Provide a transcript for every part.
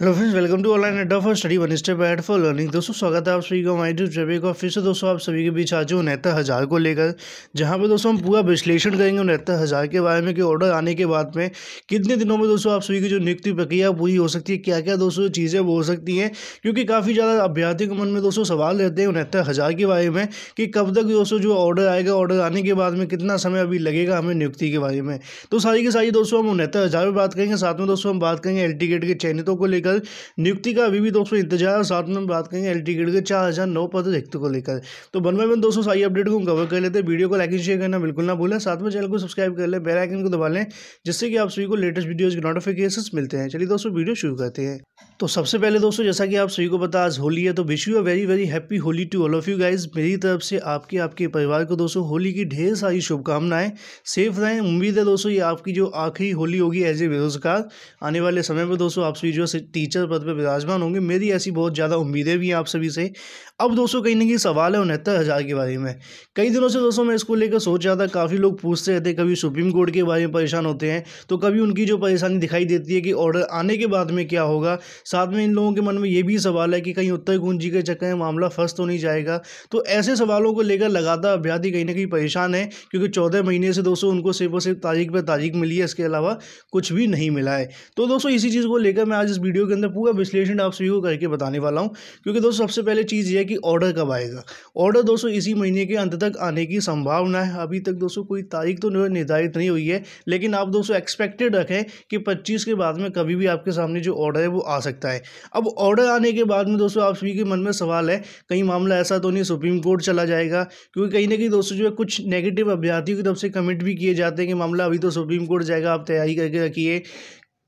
hello friends welcome to online aid for study one step aid for learning दोस्तों स्वागत है आप सभी का हमारे यूट्यूब चैनल फिर से दोस्तों आप सभी के बीच आज उनहत्तर हज़ार को लेकर जहाँ पर दोस्तों हम पूरा विश्लेषण करेंगे उनहत्तर हज़ार के बारे में कि ऑर्डर आने के बाद में कितने दिनों में दोस्तों आप सभी की जो नियुक्ति प्रक्रिया पूरी हो सकती है क्या क्या दोस्तों चीज़ें वो हो सकती हैं क्योंकि काफ़ी ज़्यादा अभ्यर्थियों के मन में दोस्तों सवाल रहते हैं उनहत्तर हज़ार के बारे में कि कब तक दोस्तों जो ऑर्डर आएगा ऑर्डर आने के बाद में कितना समय अभी लगेगा हमें नियुक्ति के बारे में तो सारी की सारी दोस्तों हम उनहत्तर हज़ार बात करेंगे साथ में दोस्तों हम बात करेंगे एल टिकट के चयनितों को लेकर लेकर नियुक्ति का अभी भी दोस्तों इंतजार साथ में हम बात करेंगे एल टी के चार हज़ार नौ पद रिक्त को लेकर तो बन बन दोस्तों सारी अपडेट को कवर कर लेते हैं वीडियो को लाइक एंड शेयर करना बिल्कुल ना भूलें साथ में चैनल को सब्सक्राइब कर लें बेलाइकन को दबा लें जिससे कि आप सभी को लेटेस्ट वीडियोज़ के नोटिफिकेशन मिलते हैं चलिए दोस्तों वीडियो शुरू करते हैं तो सबसे पहले दोस्तों जैसा कि आप सभी को पता आज होली है तो wish you a very very happy Holi to all of you guys मेरी तरफ से आपके आपके परिवार को दोस्तों होली की ढेर सारी शुभकामनाएं सेफ रहें उम्मीद है दोस्तों ये आपकी जो आखिरी होली होगी एज ए बेरोजगार आने वाले समय में दोस्तों आप सभी जो टीचर पद पर विराजमान होंगे मेरी ऐसी बहुत ज़्यादा उम्मीदें भी हैं आप सभी से अब दोस्तों कहीं ना कहीं सवाल है उनहत्तर हज़ार के बारे में कई दिनों से दोस्तों मैं इसको लेकर सोच रहा था काफ़ी लोग पूछते रहते हैं कभी सुप्रीम कोर्ट के बारे में परेशान होते हैं तो कभी उनकी जो परेशानी दिखाई देती है कि ऑर्डर आने के बाद में क्या होगा साथ में इन लोगों के मन में ये भी सवाल है कि कहीं उत्तर कुंजी के चक्कर में मामला फंस तो नहीं जाएगा तो ऐसे सवालों को लेकर लगातार अभ्यर्थी कहीं ना कहीं परेशान है क्योंकि चौदह महीने से दोस्तों उनको सिर्फ और सिर्फ तारीख पर तारीख मिली है इसके अलावा कुछ भी नहीं मिला है तो दोस्तों इसी चीज़ को लेकर मैं आज इस वीडियो वीडियो के अंदर पूरा विश्लेषण आप सभी को करके बताने वाला हूँ क्योंकि दोस्तों सबसे पहले चीज़ यह है कि ऑर्डर कब आएगा ऑर्डर दोस्तों इसी महीने के अंत तक आने की संभावना है अभी तक दोस्तों कोई तारीख तो निर्धारित नहीं हुई है लेकिन आप दोस्तों एक्सपेक्टेड रखें कि पच्चीस के बाद में कभी भी आपके सामने जो ऑर्डर है वो आ सकता है अब ऑर्डर आने के बाद में दोस्तों आप सभी के मन में सवाल है कहीं मामला ऐसा तो नहीं सुप्रीम कोर्ट चला जाएगा क्योंकि कहीं ना कहीं दोस्तों जो है कुछ नेगेटिव अभ्यर्थियों की तरफ से कमेंट भी किए जाते हैं कि मामला अभी तो सुप्रीम कोर्ट जाएगा आप तैयारी करके रखिए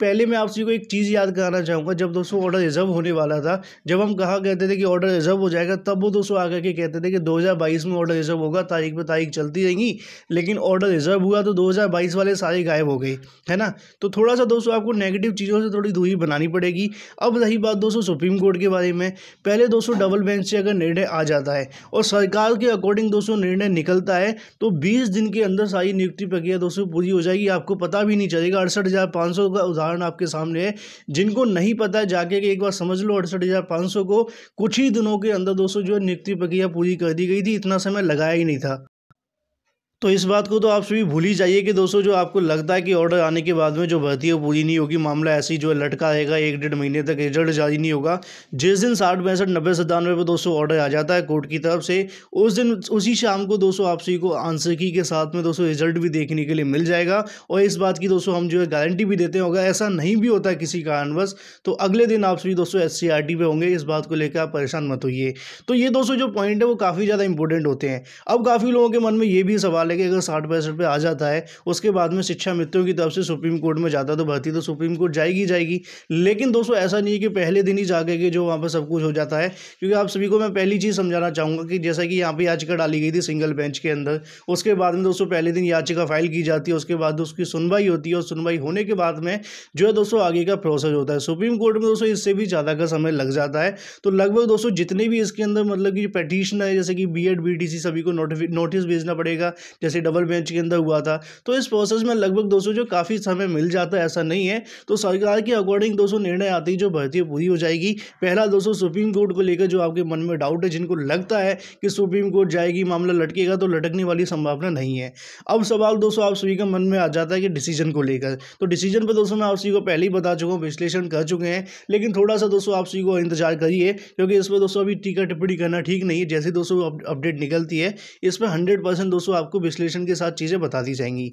पहले मैं आप सभी को एक चीज़ याद कराना चाहूँगा जब दोस्तों ऑर्डर रिजर्व होने वाला था जब हम कहा कहते थे कि ऑर्डर रिजर्व हो जाएगा तब वो दोस्तों आकर के कहते थे कि 2022 में ऑर्डर रिजर्व होगा तारीख पे तारीख चलती रहेंगी लेकिन ऑर्डर रिजर्व हुआ तो 2022 वाले सारे गायब हो गए है ना तो थोड़ा सा दोस्तों आपको नेगेटिव चीज़ों से थोड़ी दूरी बनानी पड़ेगी अब रही बात दोस्तों सुप्रीम कोर्ट के बारे में पहले दोस्तों डबल बेंच से अगर निर्णय आ जाता है और सरकार के अकॉर्डिंग दोस्तों निर्णय निकलता है तो बीस दिन के अंदर सारी नियुक्ति प्रक्रिया दोस्तों पूरी हो जाएगी आपको पता भी नहीं चलेगा अड़सठ का उधार उदाहरण आपके सामने है जिनको नहीं पता है जाके कि एक बार समझ लो अड़सठ हज़ार पाँच सौ को कुछ ही दिनों के अंदर दोस्तों जो है नियुक्ति प्रक्रिया पूरी कर दी गई थी इतना समय लगाया ही नहीं था तो इस बात को तो आप सभी भूल ही जाइए कि दोस्तों जो आपको लगता है कि ऑर्डर आने के बाद में जो भर्ती है पूरी नहीं होगी मामला ऐसे ही जो है लटका रहेगा एक डेढ़ महीने तक रिजल्ट जारी नहीं होगा जिस दिन साठ पैंसठ नब्बे सत्तानवे पर दोस्तों ऑर्डर आ जाता है कोर्ट की तरफ से उस दिन उसी शाम को दोस्तों आप सभी को आंसर की के साथ में दोस्तों रिजल्ट भी देखने के लिए मिल जाएगा और इस बात की दोस्तों हम जो है गारंटी भी देते होगा ऐसा नहीं भी होता किसी कारणवश तो अगले दिन आप सभी दोस्तों एस सी पे होंगे इस बात को लेकर आप परेशान मत होइए तो ये दोस्तों जो पॉइंट है वो काफ़ी ज़्यादा इंपॉर्टेंट होते हैं अब काफ़ी लोगों के मन में ये भी सवाल लेके अगर साठ पैंसठ पे आ जाता है उसके बाद में शिक्षा मित्रों की तरफ से सुप्रीम कोर्ट में जाता तो भर्ती तो सुप्रीम कोर्ट जाएगी जाएगी लेकिन दोस्तों ऐसा नहीं है कि पहले दिन ही जाके के जो वहाँ पर सब कुछ हो जाता है क्योंकि आप सभी को मैं पहली चीज़ समझाना चाहूँगा कि जैसा कि यहाँ पर याचिका डाली गई थी सिंगल बेंच के अंदर उसके बाद में दोस्तों पहले दिन याचिका फाइल की जाती है उसके बाद उसकी सुनवाई होती है और सुनवाई होने के बाद में जो है दोस्तों आगे का प्रोसेस होता है सुप्रीम कोर्ट में दोस्तों इससे भी ज़्यादा का समय लग जाता है तो लगभग दोस्तों जितने भी इसके अंदर मतलब कि पटिशन है जैसे कि बी एड सभी को नोटिस भेजना पड़ेगा जैसे डबल बेंच के अंदर हुआ था तो इस प्रोसेस में लगभग दोस्तों जो काफ़ी समय मिल जाता है ऐसा नहीं है तो सरकार के अकॉर्डिंग दोस्तों निर्णय आते ही जो भर्ती पूरी हो जाएगी पहला दोस्तों सुप्रीम कोर्ट को लेकर जो आपके मन में डाउट है जिनको लगता है कि सुप्रीम कोर्ट जाएगी मामला लटकेगा तो लटकने वाली संभावना नहीं है अब सवाल दोस्तों आप सभी के मन में आ जाता है कि डिसीजन को लेकर तो डिसीजन पर दोस्तों मैं आप सभी को पहले ही बता चुका हूँ विश्लेषण कर चुके हैं लेकिन थोड़ा सा दोस्तों आप सभी को इंतजार करिए क्योंकि इस पर दोस्तों अभी टीका टिप्पणी करना ठीक नहीं है जैसे दोस्तों अपडेट निकलती है इस पर हंड्रेड दोस्तों आपको विश्लेषण के साथ चीज़ें बता दी जाएंगी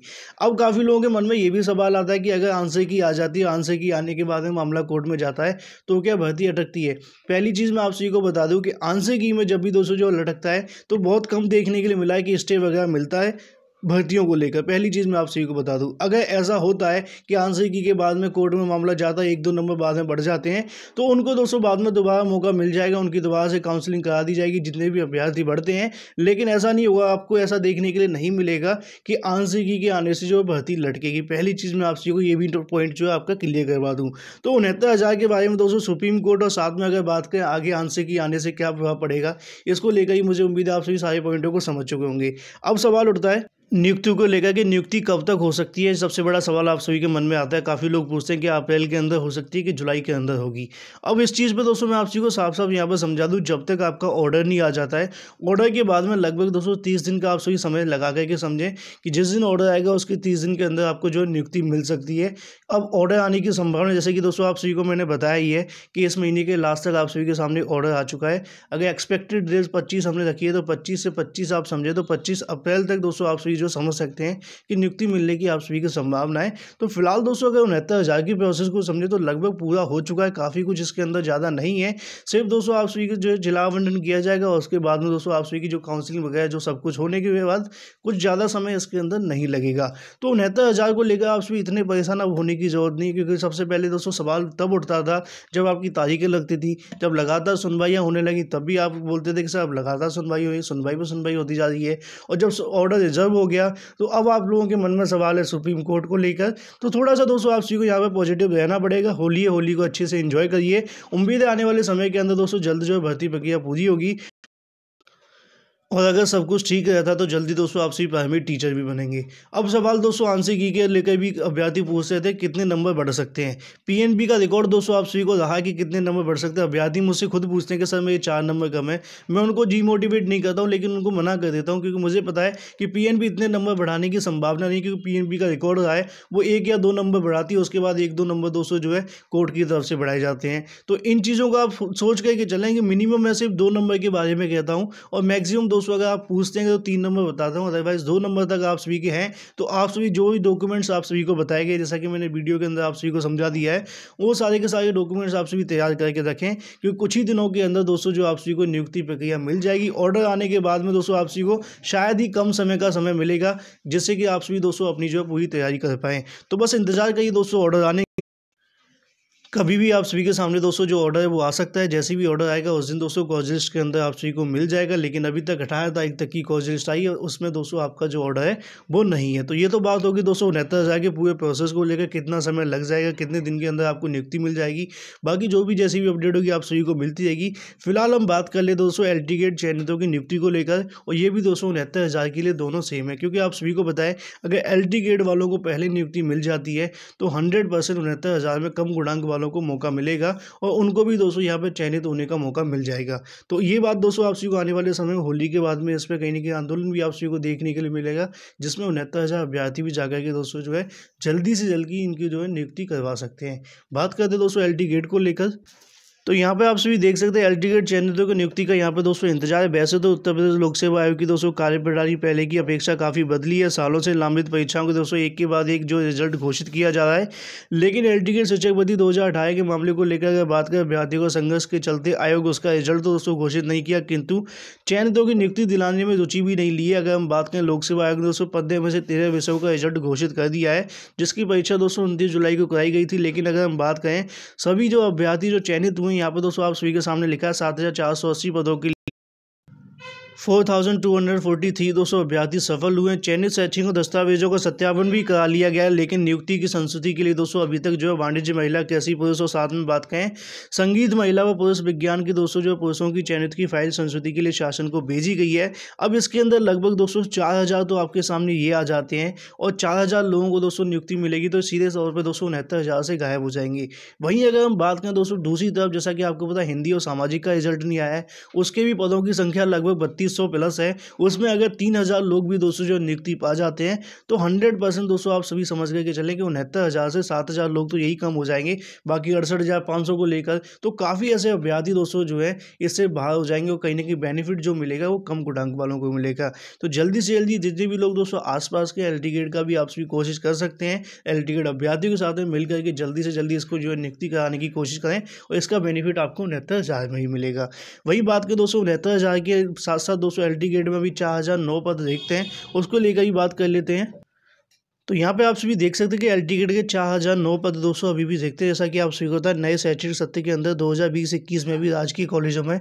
अब काफ़ी लोगों के मन में ये भी सवाल आता है कि अगर आंसर की आ जाती है आंसर की आने के बाद में मामला कोर्ट में जाता है तो क्या भर्ती अटकती है पहली चीज़ मैं सभी को बता दूँ कि आंसर की में जब भी दोस्तों जो लटकता है तो बहुत कम देखने के लिए मिला है कि स्टे वगैरह मिलता है भर्तियों को लेकर पहली चीज़ मैं आप सभी को बता दूं अगर ऐसा होता है कि आंसर की के बाद में कोर्ट में मामला जाता है एक दो नंबर बाद में बढ़ जाते हैं तो उनको दोस्तों बाद में दोबारा मौका मिल जाएगा उनकी दोबारा से काउंसलिंग करा दी जाएगी जितने भी अभ्यर्थी बढ़ते हैं लेकिन ऐसा नहीं होगा आपको ऐसा देखने के लिए नहीं मिलेगा कि आंसर की के आने से जो भर्ती लटकेगी पहली चीज़ मैं आप सभी को ये भी पॉइंट जो है आपका क्लियर करवा दूँ तो उनहत्तर के बारे में दोस्तों सुप्रीम कोर्ट और साथ में अगर बात करें आगे आंसर की आने से क्या प्रभाव पड़ेगा इसको लेकर ही मुझे उम्मीद है आप सभी सारे पॉइंटों को समझ चुके होंगे अब सवाल उठता है नियुक्ति को लेकर के नियुक्ति कब तक हो सकती है सबसे बड़ा सवाल आप सभी के मन में आता है काफ़ी लोग पूछते हैं कि अप्रैल के अंदर हो सकती है कि जुलाई के अंदर होगी अब इस चीज़ पे दोस्तों मैं आप सभी को साफ साफ यहाँ पर समझा दूँ जब तक आपका ऑर्डर नहीं आ जाता है ऑर्डर के बाद में लगभग दोस्तों तीस दिन का आप सभी समय लगा करके समझें कि जिस दिन ऑर्डर आएगा उसके तीस दिन के अंदर आपको जो नियुक्ति मिल सकती है अब ऑर्डर आने की संभावना जैसे कि दोस्तों आप सभी को मैंने बताया ही है कि इस महीने के लास्ट तक आप सभी के सामने ऑर्डर आ चुका है अगर एक्सपेक्टेड डेट पच्चीस हमने रखी है तो पच्चीस से पच्चीस आप समझे तो पच्चीस अप्रैल तक दोस्तों आप सभी जो समझ सकते हैं कि नियुक्ति मिलने की आप सभी की संभावना है तो फिलहाल दोस्तों अगर उनहत्तर हज़ार की प्रोसेस को समझे तो लगभग पूरा हो चुका है काफ़ी कुछ इसके अंदर ज़्यादा नहीं है सिर्फ दोस्तों आप सभी जो जिला आवंटन किया जाएगा और उसके बाद में दोस्तों आप सभी की जो काउंसिलिंग वगैरह जो सब कुछ होने के बाद कुछ ज़्यादा समय इसके अंदर नहीं लगेगा तो उनहत्तर हज़ार को लेकर आप सभी इतने परेशान अब होने की ज़रूरत नहीं क्योंकि सबसे पहले दोस्तों सवाल तब उठता था जब आपकी तारीखें लगती थी जब लगातार सुनवाइयाँ होने लगी तब भी आप बोलते थे कि सर अब लगातार सुनवाई हुई सुनवाई पर सुनवाई होती जा रही है और जब ऑर्डर रिजर्व हो गया तो अब आप लोगों के मन में सवाल है सुप्रीम कोर्ट को लेकर तो थोड़ा सा दोस्तों आप सभी को यहाँ पर पॉजिटिव रहना पड़ेगा होली है होली को अच्छे से इन्जॉय करिए उम्मीद है आने वाले समय के अंदर दोस्तों जल्द जो है भर्ती प्रक्रिया पूरी होगी और अगर सब कुछ ठीक रहता तो जल्दी दोस्तों आपसी प्राइमरी टीचर भी बनेंगे अब सवाल दोस्तों आंसर की के लेकर भी अभ्यर्थी पूछ रहे थे कितने नंबर बढ़ सकते हैं पीएनबी का रिकॉर्ड दोस्तों आप सभी को रहा कि कितने नंबर बढ़ सकते हैं अभ्यर्थी मुझसे खुद पूछते हैं कि सर मेरे चार नंबर कम है मैं उनको डीमोटिवेट नहीं करता हूँ लेकिन उनको मना कर देता हूँ क्योंकि मुझे पता है कि पी इतने नंबर बढ़ाने की संभावना नहीं क्योंकि पी का रिकॉर्ड रहा है वो एक या दो नंबर बढ़ाती है उसके बाद एक दो नंबर दोस्तों जो है कोर्ट की तरफ से बढ़ाए जाते हैं तो इन चीज़ों का आप सोच करके चलें कि मिनिमम मैं सिर्फ दो नंबर के बारे में कहता हूँ और मैक्सिमम दोस्तों अगर आप पूछते हैं तो तीन नंबर बताता हूँ अदरवाइज़ दो नंबर तक आप सभी के हैं तो आप सभी जो भी डॉक्यूमेंट्स आप सभी को बताए गए जैसा कि मैंने वीडियो के अंदर आप सभी को समझा दिया है वो सारे के सारे डॉक्यूमेंट्स आप सभी तैयार करके रखें क्योंकि कुछ ही दिनों के अंदर दोस्तों जो आप सभी को नियुक्ति प्रक्रिया मिल जाएगी ऑर्डर आने के बाद में दोस्तों आप सभी को शायद ही कम समय का समय मिलेगा जिससे कि आप सभी दोस्तों अपनी जो पूरी तैयारी कर पाएँ तो बस इंतजार करिए दोस्तों ऑर्डर आने कभी भी आप सभी के सामने दोस्तों जो ऑर्डर है वो आ सकता है जैसे भी ऑर्डर आएगा उस दिन दोस्तों कॉज लिस्ट के अंदर आप सभी को मिल जाएगा लेकिन अभी तक अठारह तारीख तक की कॉज लिस्ट आई है उसमें दोस्तों आपका जो ऑर्डर है वो नहीं है तो ये तो बात होगी दोस्तों उनहत्तर हज़ार के पूरे प्रोसेस को लेकर कितना समय लग जाएगा कितने दिन के अंदर आपको नियुक्ति मिल जाएगी बाकी जो भी जैसी भी अपडेट होगी आप सभी को मिलती रहेगी फिलहाल हम बात कर ले दोस्तों एल टी गेट चयनितों की नियुक्ति को लेकर और ये भी दोस्तों उनहत्तर हज़ार के लिए दोनों सेम है क्योंकि आप सभी को बताएं अगर एल टी गेट वालों को पहले नियुक्ति मिल जाती है तो हंड्रेड परसेंट उनहत्तर हज़ार में कम गुणांक वालों वालों को मौका मिलेगा और उनको भी दोस्तों यहाँ पर चयनित होने का मौका मिल जाएगा तो ये बात दोस्तों आप सभी को आने वाले समय होली के बाद में इस पर कहीं ना कहीं आंदोलन भी आप सभी को देखने के लिए मिलेगा जिसमें उनहत्तर हज़ार अभ्यर्थी भी जाकर के दोस्तों जो है जल्दी से जल्दी इनकी जो है नियुक्ति करवा सकते हैं बात करते दोस्तों एल गेट को लेकर तो यहाँ पे आप सभी देख सकते हैं एल्टीगेट चयनितों की नियुक्ति का यहाँ पे दोस्तों इंतजार है वैसे तो उत्तर प्रदेश लोक सेवा आयोग की दोस्तों कार्यप्रणाली पहले की अपेक्षा काफ़ी बदली है सालों से लंबित परीक्षाओं के दोस्तों एक के बाद एक जो रिजल्ट घोषित किया जा रहा है लेकिन एल्टीगेट शिक्षक बदी दो के मामले को लेकर अगर बात करें अभ्यर्थियों का संघर्ष के चलते आयोग उसका रिजल्ट तो दोस्तों घोषित नहीं किया किंतु चयनितों की नियुक्ति दिलाने में रुचि भी नहीं ली है अगर हम बात करें लोक सेवा आयोग ने दोस्तों पदे में से तेरह विषयों का रिजल्ट घोषित कर दिया है जिसकी परीक्षा दोस्तों उनतीस जुलाई को कराई गई थी लेकिन अगर हम बात करें सभी जो अभ्यर्थी जो चयनित हुए यहाँ पे दोस्तों आप सभी के सामने लिखा है सात हज़ार चार सौ अस्सी पदों के four thousand two hundred forty three दो सौ अभ्यर्थी सफल हुए चयनित शैक्षणिक दस्तावेजों का सत्यापन भी करा लिया गया है लेकिन नियुक्ति की संस्तुति के लिए दोस्तों अभी तक जो है वाणिज्य महिला कैसी पुरुष और साथ में बात करें संगीत महिला व पुरुष विज्ञान की दोस्तों जो पुरुषों की चयनित की फाइल संस्तुति के लिए शासन को भेजी गई है अब इसके अंदर लगभग दोस्तों चार हज़ार तो आपके सामने ये आ जाते हैं और चार हज़ार लोगों को दोस्तों नियुक्ति मिलेगी तो सीधे तौर पर दोस्तों उनहत्तर हज़ार से गायब हो जाएंगे वहीं अगर हम बात करें दोस्तों दूसरी तरफ जैसा कि आपको पता हिंदी और सामाजिक का रिजल्ट नहीं आया है उसके भी पदों की संख्या लगभग बत्तीस इकतीस सौ प्लस है उसमें अगर तीन हज़ार लोग भी दोस्तों जो नियुक्ति पा जाते हैं तो हंड्रेड परसेंट दोस्तों आप सभी समझ गए कि चलें कि उनहत्तर हज़ार से सात हज़ार लोग तो यही कम हो जाएंगे बाकी अड़सठ हज़ार पाँच सौ को लेकर तो काफ़ी ऐसे अभ्यार्थी दोस्तों जो है इससे बाहर हो जाएंगे और कहीं ना कहीं बेनिफिट जो मिलेगा वो कम गुणांक वालों को मिलेगा तो जल्दी से जल्दी जितने भी लोग दोस्तों आसपास के एल गेट का भी आप सभी कोशिश कर सकते हैं एल गेट अभ्यार्थी के साथ में मिल करके जल्दी से जल्दी इसको जो है नियुक्ति कराने की कोशिश करें और इसका बेनिफिट आपको उनहत्तर हज़ार में ही मिलेगा वही बात के दोस्तों उनहत्तर हज़ार के साथ साथ साथ दोस्तों एल गेट में भी चार हज़ार नौ पद देखते हैं उसको लेकर ही बात कर लेते हैं तो यहाँ पे आप सभी देख सकते हैं कि एल गेट के चार हज़ार नौ पद दोस्तों अभी भी देखते हैं जैसा कि आप सभी को पता नए शैक्षणिक सत्य के अंदर दो हज़ार बीस इक्कीस में भी राजकीय कॉलेजों में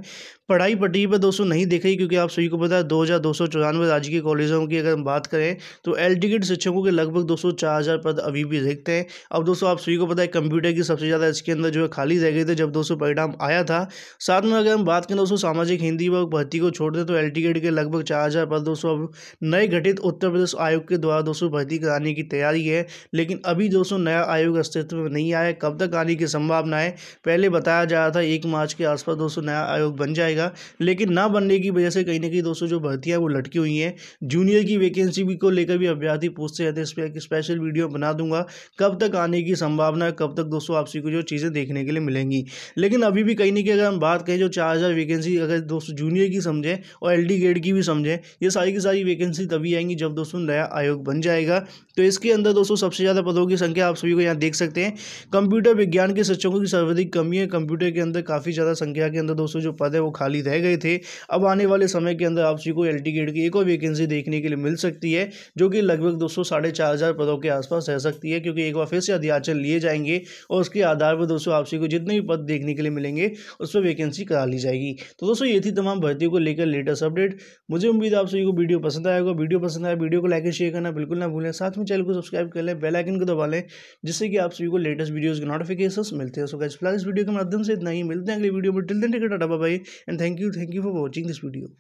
पढ़ाई पटरी पर दोस्तों नहीं देख रही क्योंकि आप सभी को पता है दो हज़ार दो सौ चौरानवे राज्य के कॉलेजों की अगर हम बात करें तो एल टिकट शिक्षकों के लगभग दो सौ चार हज़ार पद अभी भी देखते हैं अब दोस्तों आप सभी को पता है कंप्यूटर की सबसे ज़्यादा इसके अंदर जो है खाली रह गए थे जब दोस्तों परिणाम आया था साथ में अगर हम बात करें दोस्तों सामाजिक हिंदी व भर्ती को छोड़ दें तो एल के लगभग चार हज़ार पद दोस्तों अब नए गठित उत्तर प्रदेश आयोग के द्वारा दोस्तों भर्ती कराने की तैयारी है लेकिन अभी दोस्तों नया आयोग अस्तित्व में नहीं आया कब तक आने की संभावना है पहले बताया जा रहा था एक मार्च के आसपास दोस्तों नया आयोग बन जाएगा जाएगा लेकिन ना बनने की वजह से कहीं ना कहीं दोस्तों जो भर्ती है वो लटकी हुई है जूनियर की वैकेंसी भी को लेकर भी अभ्यर्थी पूछते रहते हैं इस पर एक स्पेशल वीडियो बना दूंगा कब तक आने की संभावना है कब तक दोस्तों आपसी को जो चीज़ें देखने के लिए मिलेंगी लेकिन अभी भी कहीं ना कहीं अगर हम बात करें जो चार वैकेंसी अगर दोस्तों जूनियर की समझें और एल ग्रेड की भी समझें ये सारी की सारी वैकेंसी तभी आएंगी जब दोस्तों नया आयोग बन जाएगा तो इसके अंदर दोस्तों सबसे ज़्यादा पदों की संख्या आप सभी को यहाँ देख सकते हैं कंप्यूटर विज्ञान के शिक्षकों की सर्वाधिक कमी है कंप्यूटर के अंदर काफ़ी ज़्यादा संख्या के अंदर दोस्तों जो पद है वो खाली रह गए थे अब आने वाले समय के अंदर आप सभी को एल गेट की एक और वैकेंसी देखने के लिए मिल सकती है जो कि लगभग दोस्तों साढ़े चार हज़ार पदों के आसपास रह सकती है क्योंकि एक बार फिर से अध्याचल लिए जाएंगे और उसके आधार पर दोस्तों आप सभी को जितने भी पद देखने के लिए मिलेंगे उस पर वैकेंसी करा ली जाएगी तो दोस्तों ये थी तमाम भर्तियों को लेकर लेटेस्ट अपडेट मुझे उम्मीद आप सभी को वीडियो पसंद आएगा वीडियो पसंद आया वीडियो को लाइक एंड शेयर करना बिल्कुल ना भूलें साथ में चैनल को सब्सक्राइब कर लें बेल आइकन को दबा लें जिससे कि आप सभी को लेटेस्ट वीडियोस के नोटिफिकेशन मिलते हैं सो गाइस फिलहाल इस वीडियो के माध्यम से इतना ही मिलते हैं अगले वीडियो में till then take tata bye and thank you thank you for watching this video